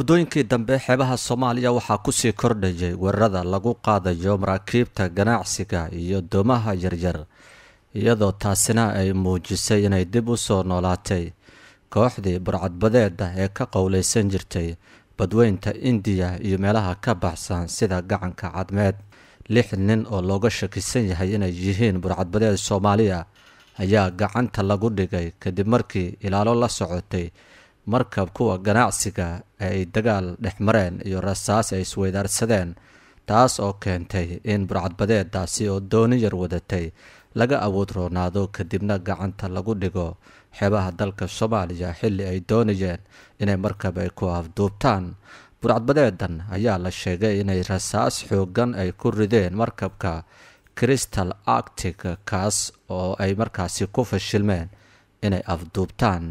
muddooyinkii dambe xeebaha soomaaliya waxaa kusii kordhayay weerarada lagu qaadayo maraakiibta ganacsiga iyo doomaha yaryar iyadoo taasina ay muujisay inay dib u soo noolaatay kooxdii burcadbadeeda ee ka qowlaysan jirtay badweynta indiya iyo meelaha ka baxsan sida gacanka cadmeed lix nin oo looga shakisan yahay inay yihiin burcadbadeed soomaaliya ayaa gacanta lagu dhigay kadib markii ilaalo la socotay markab kuwa ganacsiga ay dagaal dhex mareen iyo rasaas ay isweydaarsadeen taas oo keentay in burcadbadeeddaasi oo dooni yar wadatay laga awood roonaado kadibna gacanta lagu dhigo xeebaha dalka soomaaliya xilli ay doonayeen inay markab ay ku afduubtaan burcadbadeedan ayaa la sheegay inay rasaas xooggan ay ku rideen markabka crystal arctic kaas oo ay markaasi ku fashilmeen inay afduubtaan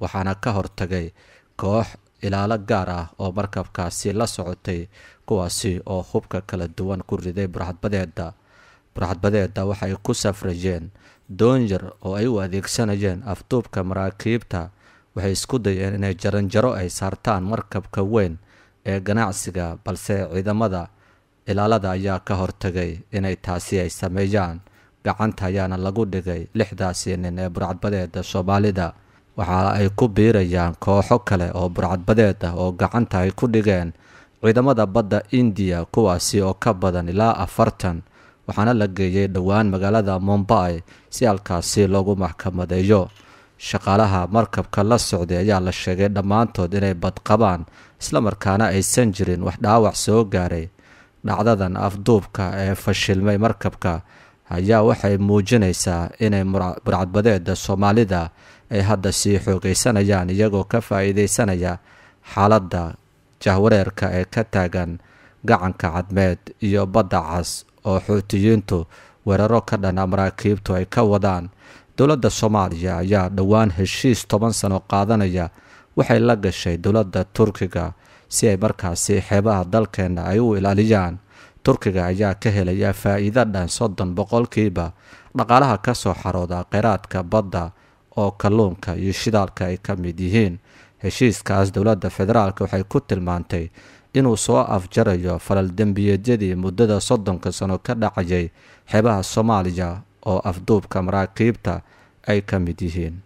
waxaana ka hortagay koox ilaalo gaar ah oo markabkaasi la socotay kuwaasi oo hubka kala duwan ku riday burxadbadeeda burxadbadeeda waxay ku safrajeen doonyar oo ay u adeegsanayeen afduubka maraakiibta waxay isku dayeen inay jaranjaro ay saartaan markabka weyn ee ganacsiga balse ciidamada ilaalada ayaa ka hortagay inay taasi ay sameeyaan gacanta ayaana lagu dhigay lixdaasi nin ee burcadbadeeda soomaalida waxa ay ku biirayaan kooxo kale oo burcadbadeed ah oo gacanta ay ku dhigeen ciidamada badda indiya kuwaasi oo ka badan ilaa afartan waxaana la geeyey dhowaan magaalada mombai si halkaasi loogu maxkamadeeyo shaqaalaha markabka la socday ayaa la sheegay dhammaantood inay badqabaan islamarkaana aysan jirin wax dhaawac soo gaaray dhacdadan afduubka ee fashilmay markabka ayaa waxay muujinaysaa inay burcadbadeeda soomaalida ay hadda sii xoogeysanayaan iyagoo ka faa'iidaysanaya xaaladda jahwareerka ee ka taagan gacanka cadmeed iyo badda cas oo xuutiyiintu weeraro ka dhan maraakiibtu ay ka wadaan dowladda soomaaliya ayaa dhowaan heshiis toban sano qaadanaya waxay la gashay dowladda turkiga si ay markaasi xeebaha dalkeenna ay u ilaaliyaan turkiga ayaa ka helaya faa dhan soddon boqolkiiba dhaqaalaha ka soo xarooda qiraadka badda oo kalluunka iyo shidaalka ay ka mid yihiin heshiiskaas dowladda federaalk waxay ku tilmaantay inuu soo afjarayo falal dembiyeedyadii muddada soddonka sano ka dhacayay xeebaha soomaaliya oo afduubka maraakiibta ay ka mid yihiin